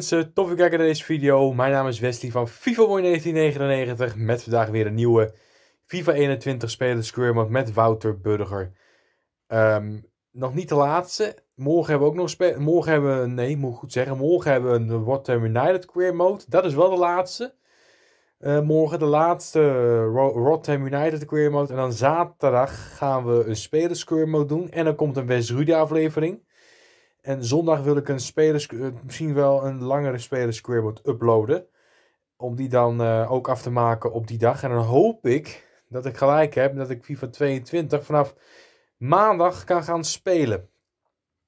mensen, tof dat je naar deze video. Mijn naam is Wesley van FIFA 1999 met vandaag weer een nieuwe FIFA 21 Spelers Square met Wouter Burger. Ehm, nog niet de laatste. Morgen hebben we ook nog Morgen hebben we, nee, moet goed zeggen. Morgen hebben we een Rotterdam United Square Mode. Dat is wel de laatste. Eh, morgen de laatste eh, Ro Rotterdam United Square Mode. En dan zaterdag gaan we een Spelers Square Mode doen. En dan komt een West Rudy aflevering. En zondag wil ik een spelers, eh, misschien wel een langere spelers uploaden. Om die dan eh, ook af te maken op die dag. En dan hoop ik dat ik gelijk heb. Dat ik FIFA 22 vanaf maandag kan gaan spelen.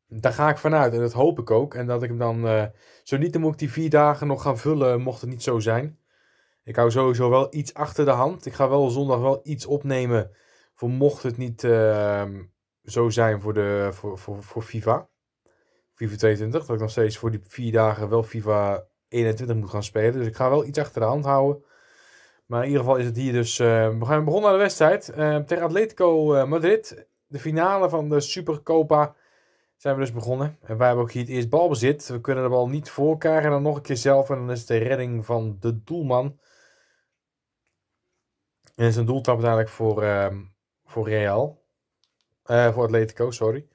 Daar ga ik vanuit en dat hoop ik ook. En dat ik hem dan, eh, zo niet, dan moet ik die vier dagen nog gaan vullen, mocht het niet zo zijn. Ik hou sowieso wel iets achter de hand. Ik ga wel zondag wel iets opnemen, voor mocht het niet ehm, zo zijn voor, de, voor, voor, voor FIFA. FIFA 22. Dat ik nog steeds voor die vier dagen wel FIFA 21 moet gaan spelen. Dus ik ga wel iets achter de hand houden. Maar in ieder geval is het hier dus. Eh, we gaan begonnen aan de wedstrijd. Eh, tegen Atletico eh, Madrid. De finale van de Supercopa zijn we dus begonnen. En wij hebben ook hier het eerst balbezit. We kunnen de bal niet voor elkaar. En dan nog een keer zelf. En dan is het de redding van de doelman. En is een doeltrap uiteindelijk voor, voor Real. voor Atletico, sorry.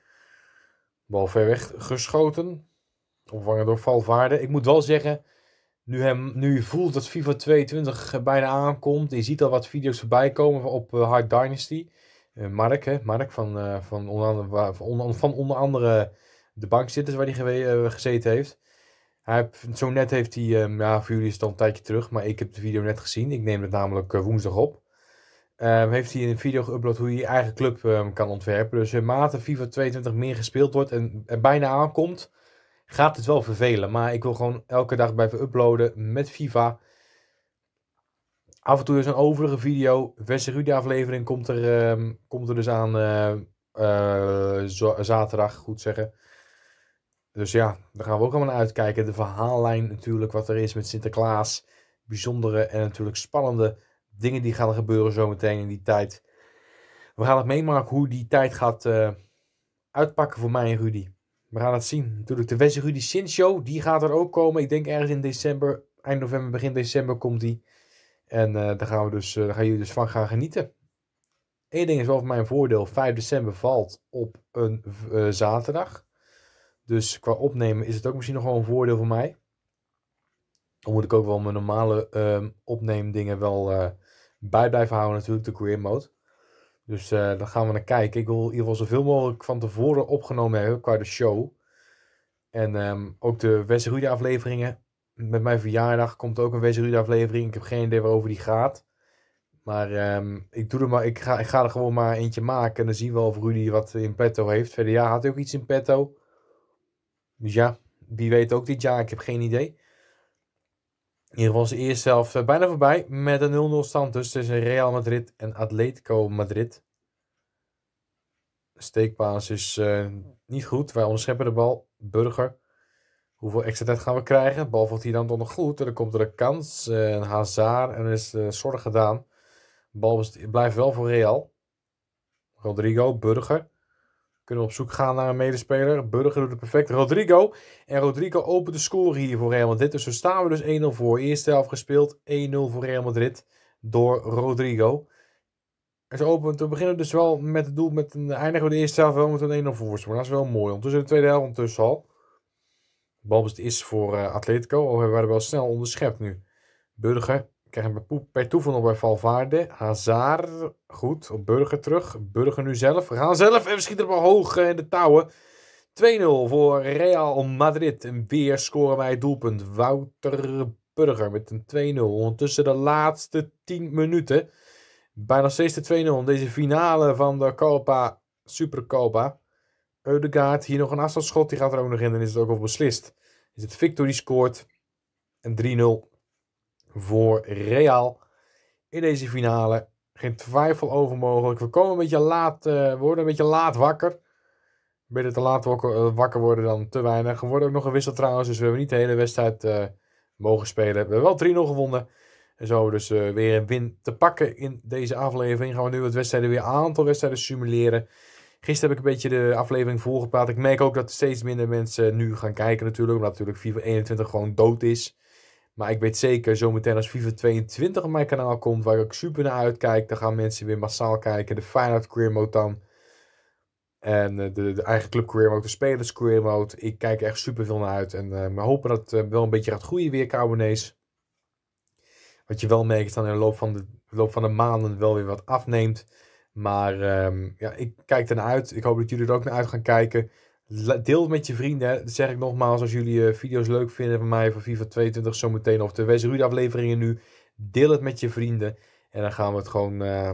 Bal ver weg geschoten. Opvangen door Valvaarde. Ik moet wel zeggen, nu, hem, nu voelt dat FIFA 22 eh, bijna aankomt. Je ziet al wat video's voorbij komen op eh, Hard Dynasty. Eh, Mark, hè? Mark van, van, onder andere, van, onder andere de bankzitters waar hij uh, gezeten heeft. Hij heeft, zo net heeft hij, ehm, ja, voor jullie is het al een tijdje terug, maar ik heb de video net gezien. Ik neem het namelijk woensdag op. Ehm, heeft hij een video geüpload hoe je je eigen club ehm, kan ontwerpen. Dus in mate FIFA 22 meer gespeeld wordt en er bijna aankomt, gaat het wel vervelen. Maar ik wil gewoon elke dag blijven uploaden met FIFA. Af en toe is een overige video. Westerrude aflevering komt er, ehm, komt er dus aan eh, eh, zaterdag, goed zeggen. Dus ja, daar gaan we ook allemaal naar uitkijken. De verhaallijn natuurlijk, wat er is met Sinterklaas. Bijzondere en natuurlijk spannende dingen die gaan gebeuren zometeen in die tijd. We gaan het meemaken hoe die tijd gaat eh, uitpakken voor mij en Rudy. We gaan het zien. Natuurlijk, de Wesley Rudy Sin Show, die gaat er ook komen. Ik denk ergens in december, eind november, begin december komt die. En uh, daar, gaan we dus, eh, gaan jullie dus van gaan genieten. Eén ding is wel voor mijn voordeel. 5 december valt op een zaterdag. Dus qua opnemen is het ook misschien nog wel een voordeel voor mij. Dan moet ik ook wel mijn normale uh, opneemdingen wel bij blijven houden natuurlijk de career mode. Dus uh, daar gaan we naar kijken. Ik wil in ieder geval zoveel mogelijk van tevoren opgenomen hebben qua de show. En um, ook de Rudy afleveringen. Met mijn verjaardag komt ook een Rudy aflevering. Ik heb geen idee waarover die gaat. Maar ehm, ik, doe er maar, ik, ga, ik ga er gewoon maar eentje maken. En dan zien we of Rudy wat in petto heeft. Verder had hij ook iets in petto. Dus ja, wie weet ook dit jaar. Ik heb geen idee. In ieder geval is de eerste helft eh, bijna voorbij met een 0-0 stand dus tussen Real Madrid en Atletico Madrid. De steekpaas is eh, niet goed. Wij onderscheppen de bal. Burger. Hoeveel extra tijd gaan we krijgen? Bal valt hier dan toch nog goed. En dan komt er een kans. Eh, een hazard. En er is zorg gedaan. Bal blijft wel voor Real. Rodrigo, Burger. Kunnen we op zoek gaan naar een medespeler. Burger doet het perfect. Rodrigo. En Rodrigo opent de score hier voor Real Madrid. Dus zo staan we dus 1-0 voor. Eerste helft gespeeld. 1-0 voor Real Madrid. Door Rodrigo. En ze open. te beginnen dus wel met het doel. Met een, eindigen we de eerste helft wel met een 1-0 voorsprong. Dat is wel mooi. in de tweede helft ondertussen al. Bal is voor eh, Atletico. Oh, we werden wel snel onderschept nu. Burger Krijgen we per toeval nog bij Valvaarde. Hazard, goed, op Burger terug. Burger nu zelf. We gaan zelf even schieten op hoog eh, in de touwen. 2-0 voor Real Madrid. En weer scoren wij het doelpunt. Wouter Burger met een 2-0. Ondertussen de laatste 10 minuten. Bijna steeds de 2-0 in deze finale van de Copa, Supercopa. Eudegaard, hier nog een afstandsschot. Die gaat er ook nog in. en is het ook al beslist. Is het Victory die scoort. En 3-0 voor Real in deze finale. Geen twijfel over mogelijk. We, komen een beetje laat, eh, worden een beetje laat wakker. Beter te laat eh, wakker, worden dan te weinig. we worden ook nog een wissel trouwens, dus we hebben niet de hele wedstrijd eh, mogen spelen. We hebben wel 3-0 gewonnen. En zo dus weer een win te pakken in deze aflevering. Gaan we nu wat wedstrijden weer een aantal wedstrijden simuleren. Gisteren heb ik een beetje de aflevering volgepraat. Ik merk ook dat steeds minder mensen nu gaan kijken natuurlijk. Omdat natuurlijk FIFA 21 gewoon dood is. Maar ik weet zeker, zometeen als FIFA 22 op mijn kanaal komt, waar ik super naar uitkijk, dan gaan mensen weer massaal kijken. De Feyenoord Career Mode dan. En eh, de, de, eigen club Career Mode, de spelers Career Mode. Ik kijk echt super veel naar uit. En eh, we hopen dat het eh, wel een beetje gaat groeien weer, Carbonese. Wat je wel merkt is dat in de loop van de, loop van de maanden wel weer wat afneemt. Maar ehm, ja, ik kijk ernaar uit. Ik hoop dat jullie er ook naar uit gaan kijken. Deel het met je vrienden. Dat zeg ik nogmaals, als jullie eh, video's leuk vinden van mij van FIFA 22 zometeen of de West afleveringen nu. Deel het met je vrienden. En dan gaan we het gewoon uh,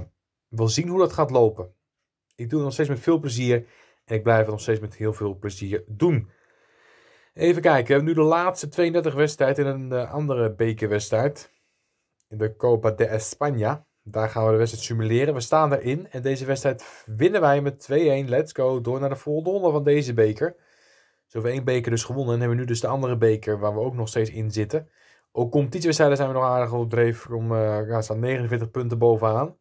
wel zien hoe dat gaat lopen. Ik doe het nog steeds met veel plezier. En ik blijf het nog steeds met heel veel plezier doen. Even kijken, we hebben nu de laatste 32 wedstrijd in een eh, andere bekerwedstrijd. In de Copa de España. Daar gaan we de wedstrijd simuleren. We staan erin en deze wedstrijd winnen wij met 2-1. Let's go, door naar de volgende ronde van deze beker. Zo hebben we één beker dus gewonnen en hebben we nu dus de andere beker waar we ook nog steeds in zitten. Ook competitiewedstrijden zijn we nog aardig op dreef. Om, eh, ja, staan 49 punten bovenaan.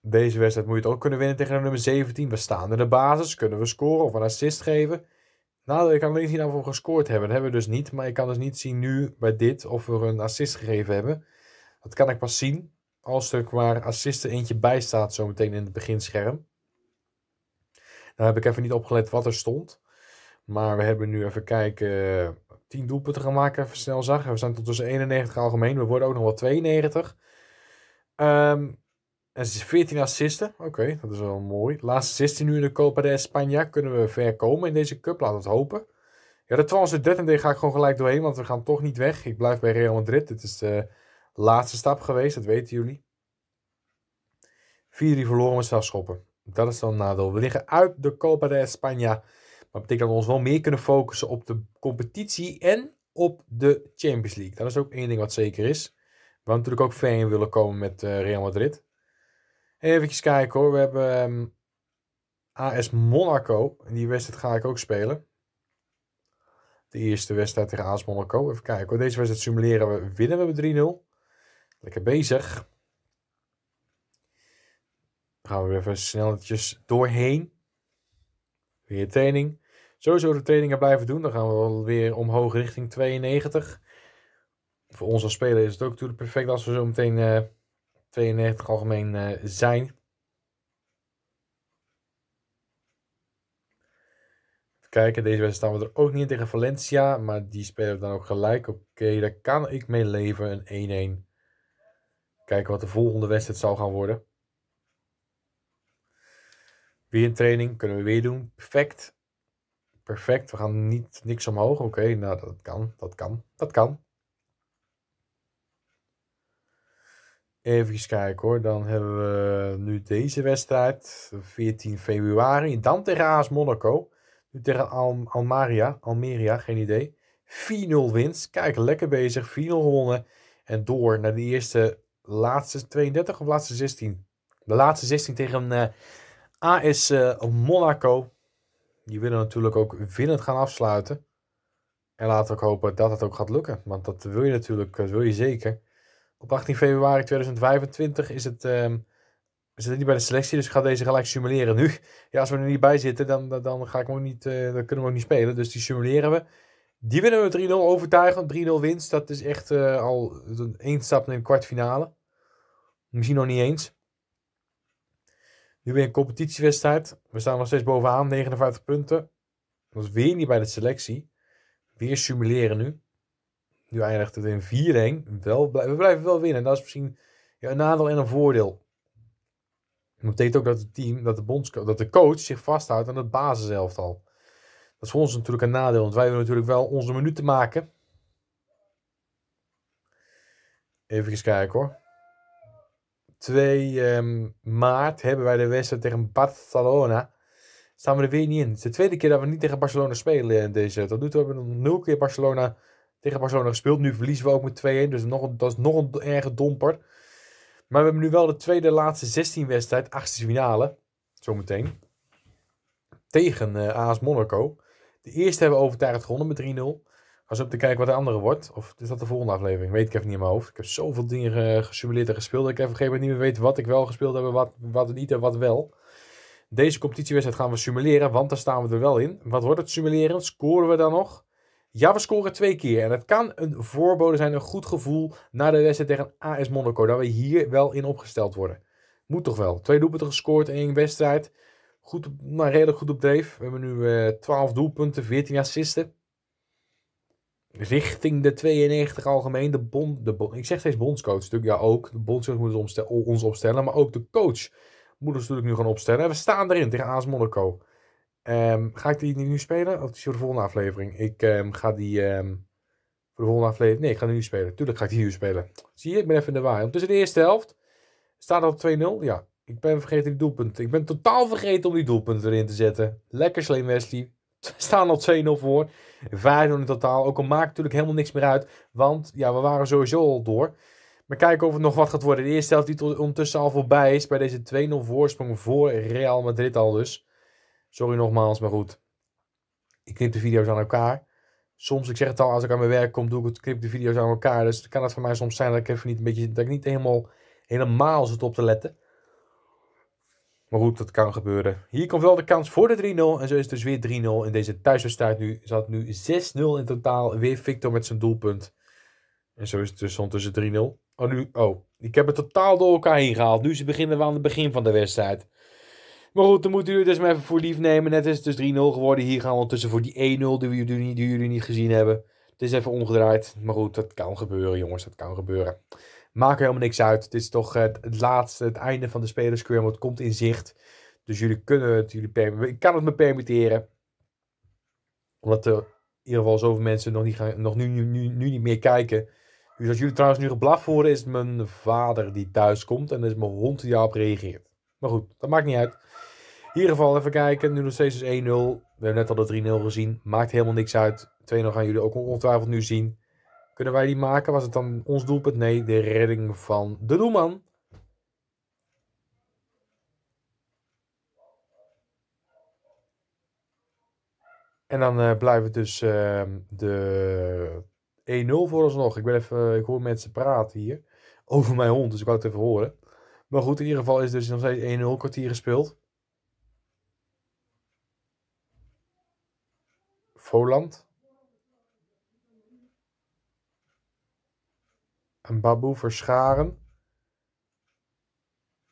Deze wedstrijd moet je het ook kunnen winnen tegen de nummer 17. We staan in de basis, kunnen we scoren of een assist geven. Nou, ik kan alleen zien of we gescoord hebben. Dat hebben we dus niet. Maar ik kan dus niet zien nu bij dit of we een assist gegeven hebben. Dat kan ik pas zien stuk waar assisten eentje bij staat zometeen in het beginscherm. Nou heb ik even niet opgelet wat er stond. Maar we hebben nu even kijken. 10 doelpunten gaan maken, even snel zag. We zijn tot dus 91 algemeen. We worden ook nog wel 92. Ehm, en 14 assisten. Oké, dat is wel mooi. Laatste 16 uur in de Copa de España. Kunnen we ver komen in deze cup? Laten we het hopen. Ja, de transfer 13 ga ik gewoon gelijk doorheen, want we gaan toch niet weg. Ik blijf bij Real Madrid. Dit is de eh, laatste stap geweest, dat weten jullie. 4-3 verloren met strafschoppen. Dat is dan een nadeel. We liggen uit de Copa de España. Maar dat betekent dat we ons wel meer kunnen focussen op de competitie en op de Champions League. Dat is ook één ding wat zeker is. We natuurlijk ook ver willen komen met eh, Real Madrid. Even kijken hoor. We hebben ehm, AS Monaco. En die wedstrijd ga ik ook spelen. De eerste wedstrijd tegen AS Monaco. Even kijken hoor. Deze wedstrijd simuleren we. Winnen we met 3-0. Lekker bezig. Dan gaan we weer even snelletjes doorheen. Weer training. Sowieso de trainingen blijven doen. Dan gaan we wel weer omhoog richting 92. Voor ons als speler is het ook natuurlijk perfect als we zo meteen uh, eh, 92 algemeen eh, zijn. kijken, deze wedstrijd staan we er ook niet in tegen Valencia. Maar die spelen we dan ook gelijk. Oké, daar kan ik mee leven. Een 1-1. Kijken wat de volgende wedstrijd zal gaan worden. Weer een training, kunnen we weer doen. Perfect. Perfect, we gaan niet, niks omhoog. Oké, nou dat kan, dat kan, dat kan. Even kijken hoor, dan hebben we nu deze wedstrijd. 14 februari, dan tegen AS Monaco. Nu tegen Al Almeria, Almeria, geen idee. 4-0 winst, kijk, lekker bezig, 4-0 gewonnen. En door naar de eerste laatste 32 of laatste 16? De laatste 16 tegen uh, eh, AS eh, Monaco. Die willen natuurlijk ook winnend gaan afsluiten. En laten we ook hopen dat het ook gaat lukken. Want dat wil je natuurlijk, dat eh, wil je zeker. Op 18 februari 2025 is het, uh, we zitten niet bij de selectie, dus ik ga deze gelijk simuleren nu. Ja, als we er niet bij zitten, dan, dan, ga ik hem niet, uh, dan kunnen we ook niet spelen. Dus die simuleren we. Die winnen we 3-0 overtuigend. 3-0 winst, dat is echt uh, al een stap in de kwartfinale. Misschien nog niet eens. Nu weer een competitiewedstrijd. We staan nog steeds bovenaan, 59 punten. Dat is weer niet bij de selectie. Weer simuleren nu. Nu eindigt het in 4-1. we blijven wel winnen. Dat is misschien ja, een nadeel en een voordeel. Dat betekent ook dat het team, dat de, bonds, dat de coach zich vasthoudt aan het basiselftal. Dat is voor ons natuurlijk een nadeel, want wij willen natuurlijk wel onze minuten maken. Even kijken hoor. 2 ehm, maart hebben wij de wedstrijd tegen Barcelona. Staan we er weer niet in. Het is de tweede keer dat we niet tegen Barcelona spelen. Eh, deze. Tot nu toe hebben we nog nul keer Barcelona tegen Barcelona gespeeld. Nu verliezen we ook met 2-1. Dus nog, dat is nog een erge domper. Maar we hebben nu wel de tweede laatste 16 wedstrijd. Achtste finale. Zometeen. Tegen uh, eh, AS Monaco. De eerste hebben we overtuigend gewonnen met 3-0. Als op te kijken wat de andere wordt. Of is dat de volgende aflevering? Weet ik even niet in mijn hoofd. Ik heb zoveel dingen eh, gesimuleerd en gespeeld. Dat ik even op een gegeven moment niet meer weet wat ik wel gespeeld heb. Wat, wat niet en wat wel. Deze competitiewedstrijd gaan we simuleren. Want daar staan we er wel in. Wat wordt het simuleren? Scoren we dan nog? Ja, we scoren twee keer. En het kan een voorbode zijn. Een goed gevoel na de wedstrijd tegen AS Monaco. Dat we hier wel in opgesteld worden. Moet toch wel. Twee doelpunten gescoord in één wedstrijd. Goed, maar nou, redelijk goed op Dave. We hebben nu uh, eh, 12 doelpunten, 14 assisten richting de 92 algemeen. De bond, de ik zeg steeds bondscoach natuurlijk, ja ook. De bondscoach moet ons, opstellen, maar ook de coach moet ons natuurlijk nu gaan opstellen. En we staan erin tegen AS Monaco. Um, ga ik die nu spelen? Of is voor de volgende aflevering? Ik ehm, ga die ehm, voor de volgende aflevering... Nee, ik ga die nu spelen. Tuurlijk ga ik die nu spelen. Zie je, ik ben even in de waai. Tussen de eerste helft staat op 2-0. Ja, ik ben vergeten die doelpunt Ik ben totaal vergeten om die doelpunt erin te zetten. Lekker slim, Wesley. Ze staan al 2-0 voor. 5-0 in totaal. Ook al maakt natuurlijk helemaal niks meer uit. Want ja, we waren sowieso al door. Maar kijken of het nog wat gaat worden. De eerste helft die ondertussen al voorbij is. Bij deze 2-0 voorsprong voor Real Madrid al dus. Sorry nogmaals, maar goed. Ik knip de video's aan elkaar. Soms, ik zeg het al, als ik aan mijn werk kom, doe ik het, knip de video's aan elkaar. Dus kan het voor mij soms zijn dat ik even niet, een beetje, dat ik niet helemaal, helemaal zit op te letten. Maar goed, dat kan gebeuren. Hier komt wel de kans voor de 3-0. En zo is het dus weer 3-0 in deze thuiswedstrijd nu. Zat nu 6-0 in totaal. Weer Victor met zijn doelpunt. En zo is het dus ondertussen 3-0. Oh, nu, oh, ik heb het totaal door elkaar heen gehaald. Nu beginnen we aan het begin van de wedstrijd. Maar goed, dan moeten jullie dus maar even voor lief nemen. Net is het dus 3-0 geworden. Hier gaan we ondertussen voor die 1-0 die, jullie, die jullie niet gezien hebben. Het is even omgedraaid. Maar goed, dat kan gebeuren, jongens. Dat kan gebeuren. Maakt helemaal niks uit. Het is toch eh, het, laatste, het einde van de spelers Het komt in zicht. Dus jullie kunnen het, jullie ik kan het me permitteren. Omdat er in ieder geval zoveel mensen nog, niet gaan, nog nu, nu, nu, niet meer kijken. Dus als jullie trouwens nu geblaf worden, is het mijn vader die thuis komt. En is mijn hond die daarop reageert. Maar goed, dat maakt niet uit. In ieder geval even kijken. Nu nog steeds dus 1-0. We hebben net al de 3-0 gezien. Maakt helemaal niks uit. 2-0 gaan jullie ook ongetwijfeld nu zien. Kunnen wij die maken? Was het dan ons doelpunt? Nee, de redding van de doelman. En dan uh, blijven dus ehm, de 1-0 e voor ons nog. Ik, ben even, eh, ik hoor mensen praten hier over mijn hond, dus ik wou het even horen. Maar goed, in ieder geval is dus nog steeds 1-0 e kwartier gespeeld. Voland. een Babu Verscharen.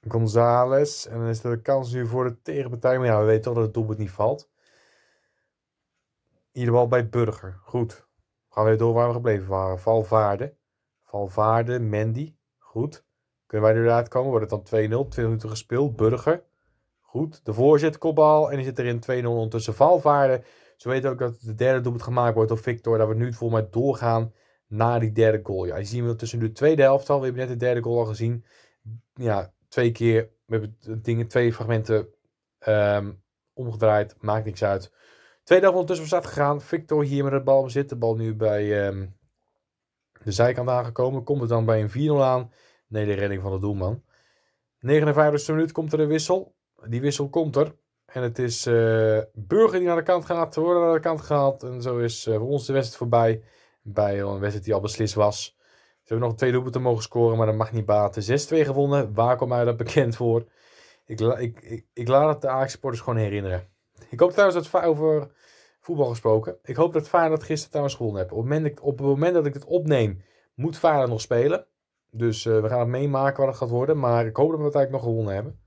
Gonzales. En dan is er de kans nu voor de tegenpartij. Maar ja, we weten toch dat het doelpunt niet valt. In ieder geval bij Burger. Goed. Gaan we door waar we gebleven waren. Valvaarde. Valvaarde, Mandy. Goed. Kunnen wij eruit komen? Wordt het dan 2-0? 20 minuten gespeeld. Burger. Goed. De voorzet, kopbal. En die zit erin 2-0 ondertussen Valvaarde. Ze weten ook dat de derde doelpunt gemaakt wordt door Victor. Dat we nu volgens mij doorgaan na die derde goal. Ja, je ziet hem tussen de tweede helft al. We hebben net de derde goal al gezien. Ja, twee keer. We hebben dingen, twee fragmenten ehm, omgedraaid. Maakt niks uit. Tweede helft ondertussen was gegaan. Victor hier met het bal bezit. De bal nu bij ehm, de zijkant aangekomen. Komt het dan bij een 4-0 aan? Nee, de redding van de doelman. 59e minuut komt er een wissel. Die wissel komt er. En het is eh, Burger die naar de kant gaat. Worden naar de kant gehaald. En zo is eh, voor ons de wedstrijd voorbij bij een wedstrijd die al beslist was. Ze hebben nog twee doelpunten mogen scoren, maar dat mag niet baten. 6-2 gewonnen, waar komt mij dat bekend voor? Ik, ik, ik, ik laat het de Ajax-supporters gewoon herinneren. Ik hoop trouwens dat over voetbal gesproken. Ik hoop dat dat gisteren trouwens gewonnen heeft. Op het moment, dat ik dit opneem, moet vader nog spelen. Dus eh, we gaan het meemaken wat het gaat worden. Maar ik hoop dat we het eigenlijk nog gewonnen hebben.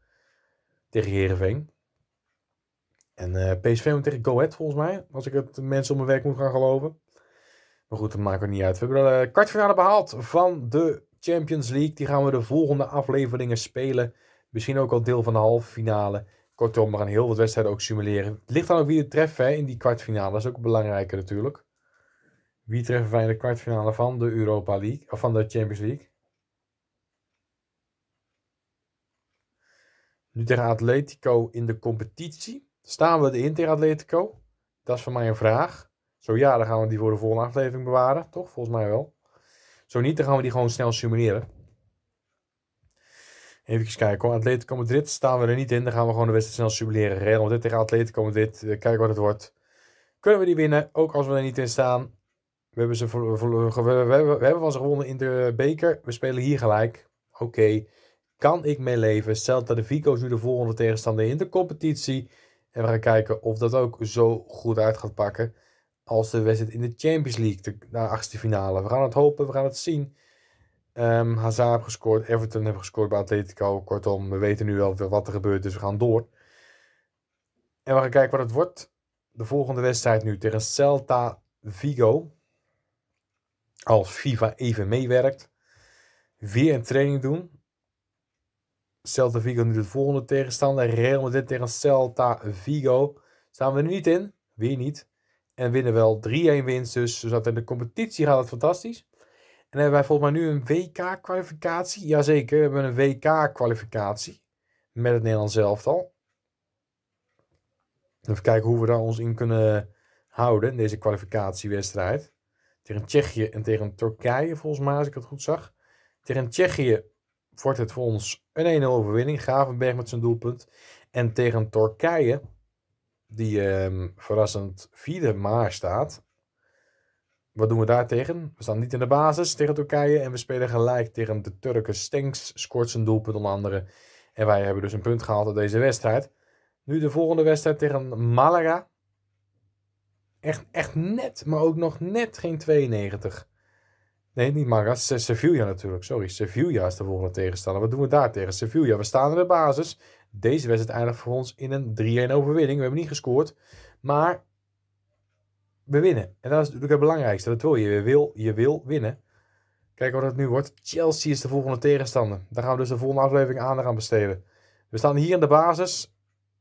Tegen Herenveen. En eh, PSV moet tegen Go Ahead volgens mij. Als ik het mensen om mijn werk moet gaan geloven. Maar goed, dat maakt ook niet uit. We hebben de eh, kwartfinale behaald van de Champions League. Die gaan we de volgende afleveringen spelen. Misschien ook al deel van de halve finale. Kortom, we gaan heel wat wedstrijden ook simuleren. Het ligt dan ook wie het treffen hè, in die kwartfinale. Dat is ook belangrijker natuurlijk. Wie treffen wij in de kwartfinale van de Europa League? Of van de Champions League? Nu tegen Atletico in de competitie. Staan we erin tegen Atletico? Dat is voor mij een vraag. Zo ja, dan gaan we die voor de volgende aflevering bewaren, toch? Volgens mij wel. Zo niet, dan gaan we die gewoon snel simuleren. Even kijken hoor. Atletico Madrid staan we er niet in. Dan gaan we gewoon de wedstrijd snel simuleren. Real dit tegen Atletico Madrid. Eh, kijken wat het wordt. Kunnen we die winnen? Ook als we er niet in staan. We hebben, ze we, we hebben van ze gewonnen in de beker. We spelen hier gelijk. Oké. Kan ik meeleven? dat de Vico's nu de volgende tegenstander in de competitie. En we gaan kijken of dat ook zo goed uit gaat pakken als de wedstrijd in de Champions League, de, achtste finale. We gaan het hopen, we gaan het zien. Um, Hazard heeft gescoord, Everton heeft gescoord bij Atletico. Kortom, we weten nu wel wat er gebeurt, dus we gaan door. En we gaan kijken wat het wordt. De volgende wedstrijd nu tegen Celta Vigo. Als FIFA even meewerkt. Weer een training doen. Celta Vigo nu de volgende tegenstander. Real Madrid tegen Celta Vigo. Staan we er niet in? Weer niet. En winnen wel 3-1 winst dus. zat in de competitie gaat het fantastisch. En hebben wij volgens mij nu een WK-kwalificatie. Jazeker, we hebben een WK-kwalificatie. Met het Nederlands elftal. Even kijken hoe we daar ons in kunnen houden. In deze kwalificatiewedstrijd. Tegen Tsjechië en tegen Turkije volgens mij, als ik het goed zag. Tegen Tsjechië wordt het voor ons een 1-0 overwinning. Gravenberg met zijn doelpunt. En tegen Turkije die um, verrassend vierde maar staat. Wat doen we daartegen? We staan niet in de basis tegen Turkije en we spelen gelijk tegen de Turken. Stenks scoort zijn doelpunt onder andere. En wij hebben dus een punt gehaald uit deze wedstrijd. Nu de volgende wedstrijd tegen Malaga. Echt, echt net, maar ook nog net geen 92. Nee, niet Malaga, Sevilla natuurlijk. Sorry, Sevilla is de volgende tegenstander. Wat doen we daar tegen? Sevilla, we staan in de basis. Deze wedstrijd eindigt voor ons in een 3-1 overwinning. We hebben niet gescoord, maar we winnen. En dat is natuurlijk het belangrijkste. Dat wil je. Je wil, je wil winnen. Kijk wat het nu wordt. Chelsea is de volgende tegenstander. Daar gaan we dus de volgende aflevering aan gaan besteden. We staan hier in de basis.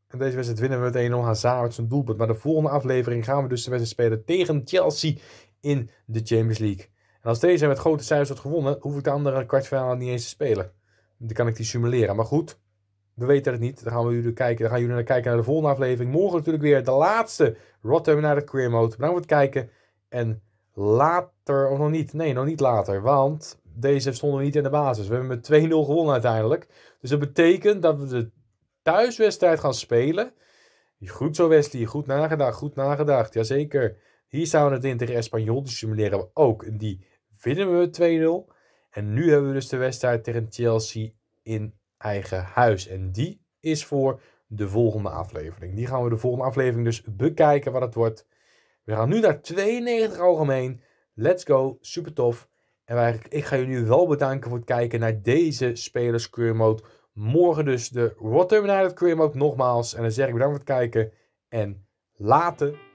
En deze wedstrijd winnen we met 1-0 Hazard met zijn doelpunt. Maar de volgende aflevering gaan we dus de wedstrijd spelen tegen Chelsea in de Champions League. En als deze met grote cijfers wordt gewonnen, hoef ik de andere kwartfinale niet eens te spelen. Dan kan ik die simuleren. Maar goed, we weten het niet. Dan gaan we jullie kijken. Dan gaan jullie naar kijken naar de volgende aflevering. Morgen natuurlijk weer de laatste naar de Queer Mode. Bedankt voor het kijken. En later, of nog niet. Nee, nog niet later. Want deze stonden we niet in de basis. We hebben met 2-0 gewonnen uiteindelijk. Dus dat betekent dat we de thuiswedstrijd gaan spelen. Goed zo, Wesley. Goed nagedacht. Goed nagedacht. Jazeker. Hier zouden we het in tegen Espanyol. Die simuleren we ook. En die winnen we 2-0. En nu hebben we dus de wedstrijd tegen Chelsea in eigen huis. En die is voor de volgende aflevering. Die gaan we de volgende aflevering dus bekijken wat het wordt. We gaan nu naar 92 algemeen. Let's go, super tof. En wij, ik ga jullie wel bedanken voor het kijken naar deze spelers career mode. Morgen dus de Rotterdam United career mode nogmaals. En dan zeg ik bedankt voor het kijken en later.